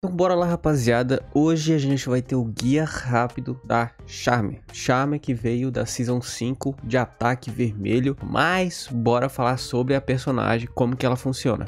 Então bora lá rapaziada, hoje a gente vai ter o guia rápido da Charme. Charme que veio da Season 5 de Ataque Vermelho, mas bora falar sobre a personagem, como que ela funciona.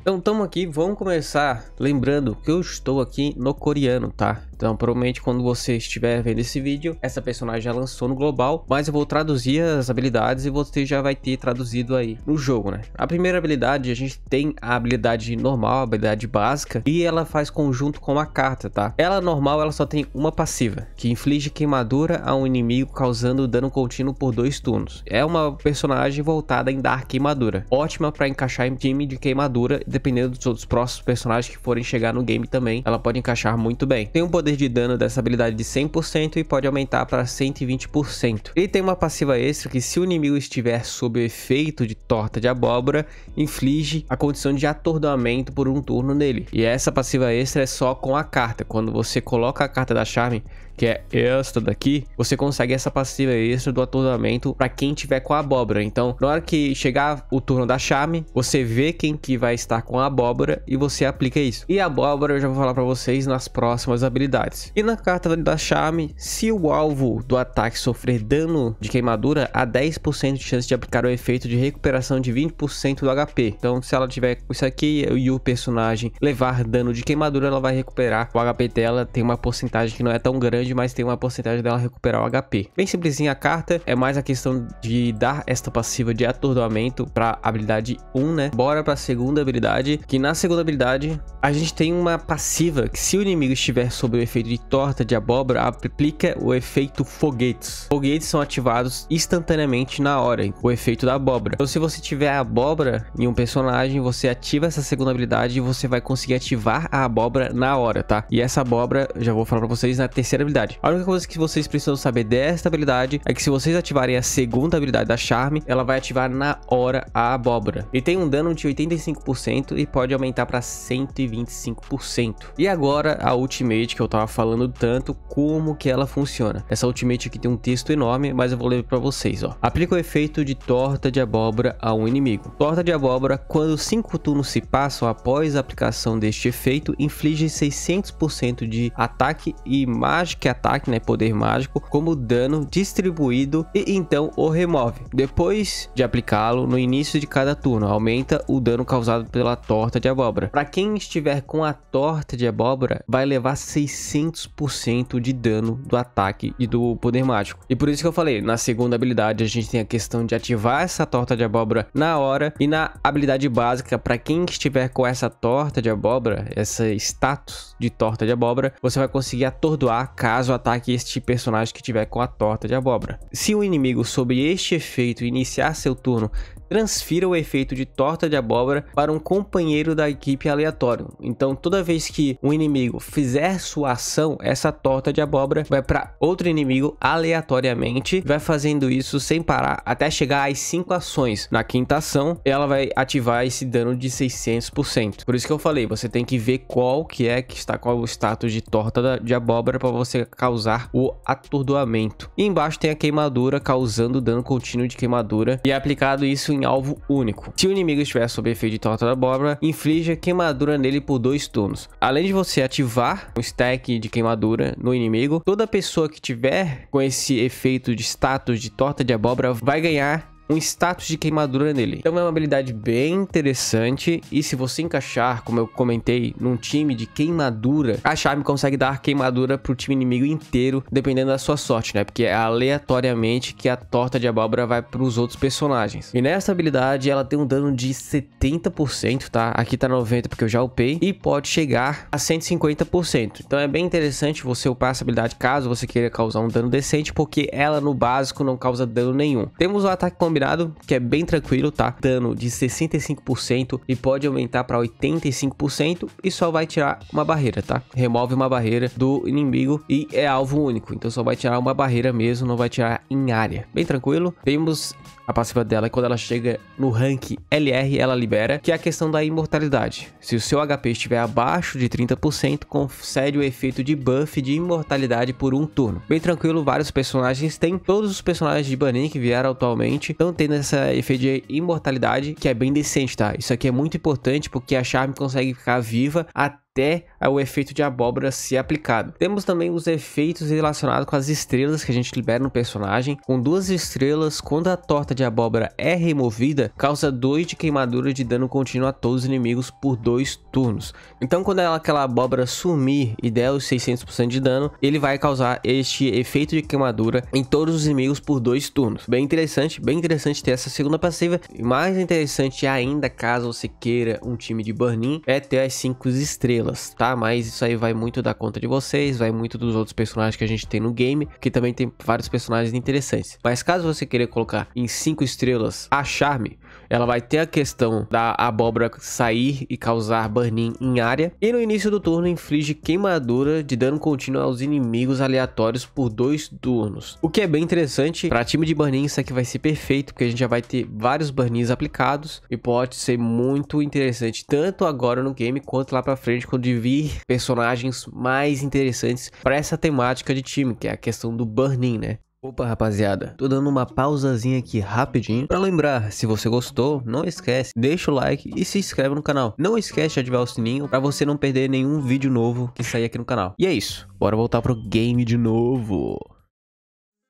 Então estamos aqui, vamos começar lembrando que eu estou aqui no coreano, tá? Então, provavelmente quando você estiver vendo esse vídeo, essa personagem já lançou no global, mas eu vou traduzir as habilidades e você já vai ter traduzido aí no jogo, né? A primeira habilidade, a gente tem a habilidade normal, a habilidade básica, e ela faz conjunto com a carta, tá? Ela normal, ela só tem uma passiva, que inflige queimadura a um inimigo causando dano contínuo por dois turnos. É uma personagem voltada em dar queimadura. Ótima para encaixar em time de queimadura, dependendo dos outros próximos personagens que forem chegar no game também, ela pode encaixar muito bem. Tem um poder poder de dano dessa habilidade de 100% e pode aumentar para 120%. Ele tem uma passiva extra que se o inimigo estiver sob o efeito de torta de abóbora, inflige a condição de atordoamento por um turno nele. E essa passiva extra é só com a carta. Quando você coloca a carta da Charme que é esta daqui, você consegue essa passiva extra do atordoamento para quem tiver com a abóbora. Então, na hora que chegar o turno da chame, você vê quem que vai estar com a abóbora e você aplica isso. E a abóbora eu já vou falar para vocês nas próximas habilidades. E na carta da chame, se o alvo do ataque sofrer dano de queimadura, há 10% de chance de aplicar o efeito de recuperação de 20% do HP. Então, se ela tiver com isso aqui e o personagem levar dano de queimadura, ela vai recuperar o HP dela, tem uma porcentagem que não é tão grande damage, mas tem uma porcentagem dela recuperar o HP. Bem simplesinha a carta, é mais a questão de dar esta passiva de atordoamento para habilidade 1, né? Bora para a segunda habilidade, que na segunda habilidade a gente tem uma passiva que se o inimigo estiver sob o efeito de torta de abóbora, aplica o efeito foguetes. Foguetes são ativados instantaneamente na hora, o efeito da abóbora. Então se você tiver a abóbora em um personagem, você ativa essa segunda habilidade e você vai conseguir ativar a abóbora na hora, tá? E essa abóbora, já vou falar para vocês na terceira habilidade habilidade. A única coisa que vocês precisam saber desta habilidade é que se vocês ativarem a segunda habilidade da Charme, ela vai ativar na hora a abóbora. E tem um dano de 85% e pode aumentar para 125%. E agora a Ultimate que eu tava falando tanto, como que ela funciona. Essa Ultimate aqui tem um texto enorme, mas eu vou ler para vocês, ó. Aplica o efeito de torta de abóbora a um inimigo. Torta de abóbora, quando 5 turnos se passam após a aplicação deste efeito, inflige 600% de ataque e mágica que ataque, né, poder mágico, como dano distribuído e então o remove. Depois de aplicá-lo, no início de cada turno, aumenta o dano causado pela torta de abóbora. Para quem estiver com a torta de abóbora, vai levar 600% de dano do ataque e do poder mágico. E por isso que eu falei, na segunda habilidade a gente tem a questão de ativar essa torta de abóbora na hora e na habilidade básica para quem estiver com essa torta de abóbora, essa status de torta de abóbora, você vai conseguir atordoar a caso ataque este personagem que tiver com a torta de abóbora. Se o um inimigo sobre este efeito iniciar seu turno transfira o efeito de torta de abóbora para um companheiro da equipe aleatório. Então, toda vez que um inimigo fizer sua ação, essa torta de abóbora vai para outro inimigo aleatoriamente, vai fazendo isso sem parar até chegar às 5 ações. Na quinta ação, ela vai ativar esse dano de 600%. Por isso que eu falei, você tem que ver qual que é que está com é o status de torta de abóbora para você causar o atordoamento. E embaixo tem a queimadura causando dano contínuo de queimadura e é aplicado isso em em alvo único. Se o inimigo estiver sob efeito de torta da abóbora, inflige queimadura nele por dois turnos. Além de você ativar um stack de queimadura no inimigo, toda pessoa que tiver com esse efeito de status de torta de abóbora vai ganhar um status de queimadura nele. Então é uma habilidade bem interessante e se você encaixar, como eu comentei, num time de queimadura, a Charme consegue dar queimadura pro time inimigo inteiro, dependendo da sua sorte, né? Porque é aleatoriamente que a torta de abóbora vai pros outros personagens. E nessa habilidade ela tem um dano de 70%, tá? Aqui tá 90 porque eu já upei e pode chegar a 150%. Então é bem interessante você upar essa habilidade caso você queira causar um dano decente, porque ela no básico não causa dano nenhum. Temos o ataque combinado combinado? Que é bem tranquilo, tá? Dano de 65% e pode aumentar para 85% e só vai tirar uma barreira, tá? Remove uma barreira do inimigo e é alvo único, então só vai tirar uma barreira mesmo, não vai tirar em área. Bem tranquilo. Temos a passiva dela é quando ela chega no rank LR, ela libera, que é a questão da imortalidade. Se o seu HP estiver abaixo de 30%, concede o efeito de buff de imortalidade por um turno. Bem tranquilo, vários personagens têm, todos os personagens de Banin que vieram atualmente estão tendo essa efeito de imortalidade, que é bem decente, tá? Isso aqui é muito importante porque a Charme consegue ficar viva até até o efeito de abóbora ser aplicado. Temos também os efeitos relacionados com as estrelas que a gente libera no personagem. Com duas estrelas, quando a torta de abóbora é removida, causa 2 de queimadura de dano contínuo a todos os inimigos por 2 turnos. Então quando ela, aquela abóbora sumir e der os 600% de dano, ele vai causar este efeito de queimadura em todos os inimigos por 2 turnos. Bem interessante, bem interessante ter essa segunda passiva. E mais interessante ainda, caso você queira um time de Burnin, é ter as 5 estrelas estrelas, tá? Mas isso aí vai muito da conta de vocês, vai muito dos outros personagens que a gente tem no game, que também tem vários personagens interessantes. Mas caso você queira colocar em 5 estrelas a Charme, ela vai ter a questão da abóbora sair e causar burn em área. E no início do turno inflige queimadura de dano contínuo aos inimigos aleatórios por dois turnos. O que é bem interessante, para time de burn isso aqui vai ser perfeito, porque a gente já vai ter vários burn aplicados e pode ser muito interessante tanto agora no game quanto lá para frente quando de vir personagens mais interessantes para essa temática de time, que é a questão do burning, né? Opa, rapaziada, tô dando uma pausazinha aqui rapidinho para lembrar, se você gostou, não esquece, deixa o like e se inscreve no canal. Não esquece de ativar o sininho para você não perder nenhum vídeo novo que sair aqui no canal. E é isso, bora voltar pro game de novo.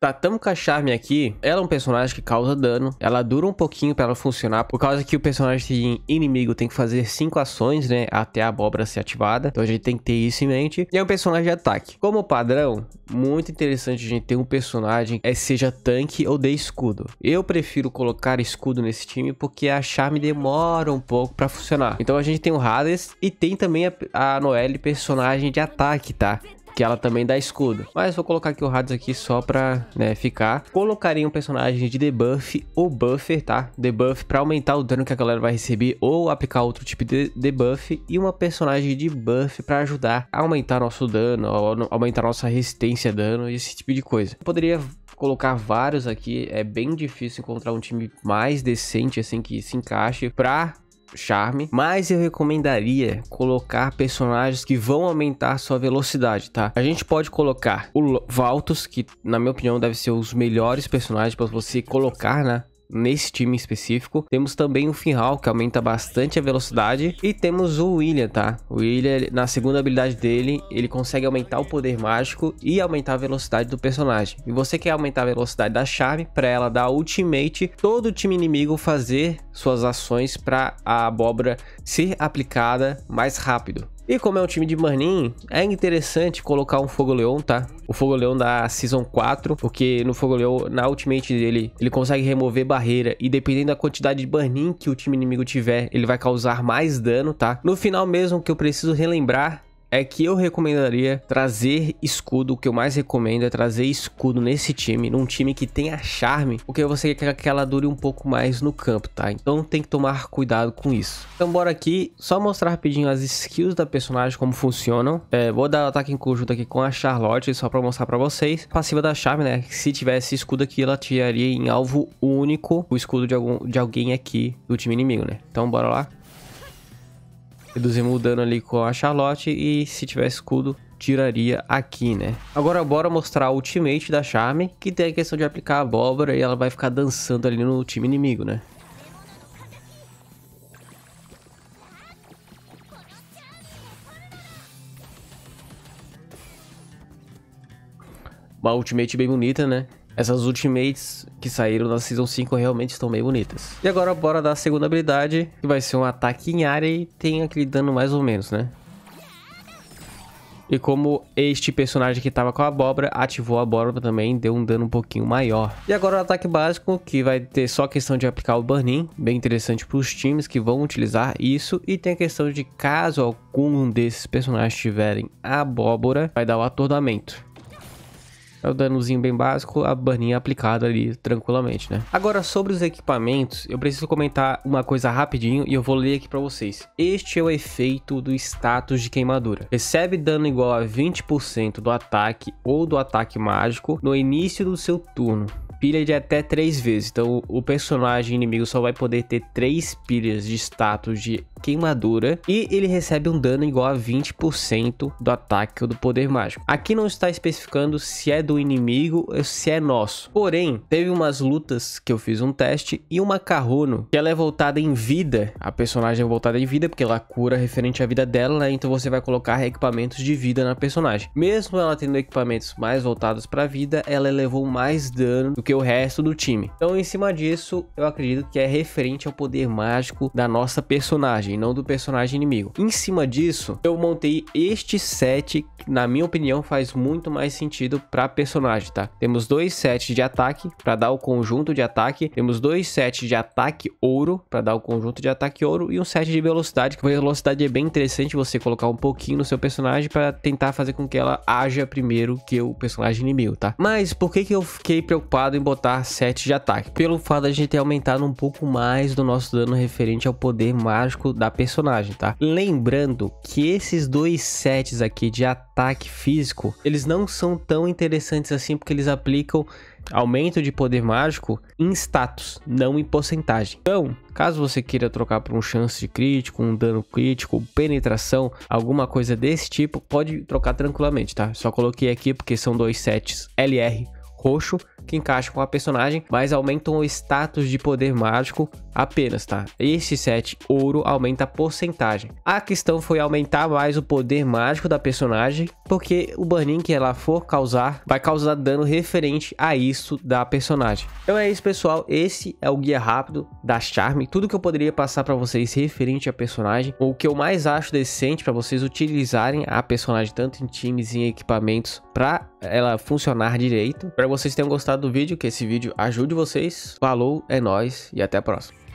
Tatamo Kacharme aqui, ela é um personagem que causa dano, ela dura um pouquinho para ela funcionar, por causa que o personagem inimigo tem que fazer 5 ações, né, até a abóbora ser ativada, então a gente tem que ter isso em mente, e é um personagem de ataque. Como padrão, muito interessante a gente ter um personagem que é, seja tanque ou de escudo. Eu prefiro colocar escudo nesse time porque a Charme demora um pouco para funcionar. Então a gente tem o Hades e tem também a Noelle personagem de ataque, tá? que ela também dá escudo. Mas vou colocar aqui o Hades aqui só pra né, ficar. Colocaria um personagem de debuff ou buffer, tá? Debuff pra aumentar o dano que a galera vai receber ou aplicar outro tipo de debuff. E uma personagem de buff pra ajudar a aumentar nosso dano, aumentar nossa resistência a dano e esse tipo de coisa. Eu poderia colocar vários aqui, é bem difícil encontrar um time mais decente assim que se encaixe pra charme, mas eu recomendaria colocar personagens que vão aumentar sua velocidade, tá? A gente pode colocar o Valtos, que na minha opinião deve ser os melhores personagens para você colocar né? nesse time específico. Temos também o Finhal, que aumenta bastante a velocidade. E temos o William, tá? O William, na segunda habilidade dele, ele consegue aumentar o poder mágico e aumentar a velocidade do personagem. E você quer aumentar a velocidade da chave para ela dar ultimate, todo o time inimigo fazer suas ações para a abóbora ser aplicada mais rápido. E como é um time de Manin, é interessante colocar um Fogo Leão, tá? O Fogo Leão da Season 4, porque no Fogo Leão, na Ultimate dele, ele consegue remover barreira e dependendo da quantidade de Burnin que o time inimigo tiver, ele vai causar mais dano, tá? No final mesmo, que eu preciso relembrar é que eu recomendaria trazer escudo. O que eu mais recomendo é trazer escudo nesse time, num time que tenha charme, porque você quer que ela dure um pouco mais no campo, tá? Então tem que tomar cuidado com isso. Então bora aqui, só mostrar rapidinho as skills da personagem, como funcionam. É, vou dar ataque em conjunto aqui com a Charlotte, só pra mostrar pra vocês. Passiva da charme, né? Se tivesse escudo aqui, ela tiraria em alvo único o escudo de, algum, de alguém aqui do time inimigo, né? Então bora lá reduzir mudando ali com a Charlotte e se tiver escudo tiraria aqui, né? Agora bora mostrar a ultimate da Charme, que tem a questão de aplicar a abóbora e ela vai ficar dançando ali no time inimigo, né? Uma ultimate bem bonita, né? essas ultimates que saíram na Season 5 realmente estão bem bonitas. E agora bora dar a segunda habilidade, que vai ser um ataque em área e tem aquele dano mais ou menos, né? E como este personagem que tava com a abóbora ativou a abóbora também, deu um dano um pouquinho maior. E agora o ataque básico, que vai ter só a questão de aplicar o burn-in, bem interessante para os times que vão utilizar isso. E tem a questão de caso algum desses personagens tiverem abóbora, vai dar o atordoamento. É o danozinho bem básico, a baninha aplicada ali tranquilamente, né? Agora, sobre os equipamentos, eu preciso comentar uma coisa rapidinho e eu vou ler aqui pra vocês. Este é o efeito do status de queimadura. Recebe dano igual a 20% do ataque ou do ataque mágico no início do seu turno pilha de até 3 vezes. Então o personagem inimigo só vai poder ter 3 pilhas de status de queimadura e ele recebe um dano igual a 20% do ataque ou do poder mágico. Aqui não está especificando se é do inimigo ou se é nosso. Porém, teve umas lutas que eu fiz um teste e uma Carrono, que ela é voltada em vida. A personagem é voltada em vida porque ela cura referente à vida dela, né? Então você vai colocar equipamentos de vida na personagem. Mesmo ela tendo equipamentos mais voltados para vida, ela levou mais dano do que o resto do time. Então, em cima disso, eu acredito que é referente ao poder mágico da nossa personagem personagem, não do personagem inimigo. Em cima disso, eu montei este set, que, na minha opinião, faz muito mais sentido para personagem, tá? Temos dois sets de ataque para dar o conjunto de ataque, temos dois sets de ataque ouro para dar o conjunto de ataque ouro e um set de velocidade, que velocidade é bem interessante você colocar um pouquinho no seu personagem para tentar fazer com que ela haja primeiro que o personagem inimigo, tá? Mas por que que eu fiquei preocupado em botar set de ataque? Pelo fato de a gente ter aumentado um pouco mais do nosso dano referente ao poder mágico da personagem, tá? Lembrando que esses dois sets aqui de ataque físico, eles não são tão interessantes assim porque eles aplicam aumento de poder mágico em status, não em porcentagem. Então, caso você queira trocar por um chance de crítico, um dano crítico, penetração, alguma coisa desse tipo, pode trocar tranquilamente, tá? Só coloquei aqui porque são dois sets LR roxo que encaixa com a personagem, mas aumentam o status de poder mágico apenas, tá? Esse set ouro aumenta a porcentagem. A questão foi aumentar mais o poder mágico da personagem, porque o burning que ela for causar vai causar dano referente a isso da personagem. Então é isso, pessoal. Esse é o guia rápido da Charme. Tudo que eu poderia passar para vocês referente à personagem, o que eu mais acho decente para vocês utilizarem a personagem tanto em times e em equipamentos para ela funcionar direito. Espero que vocês tenham gostado do vídeo, que esse vídeo ajude vocês. Falou, é nós e até a próxima.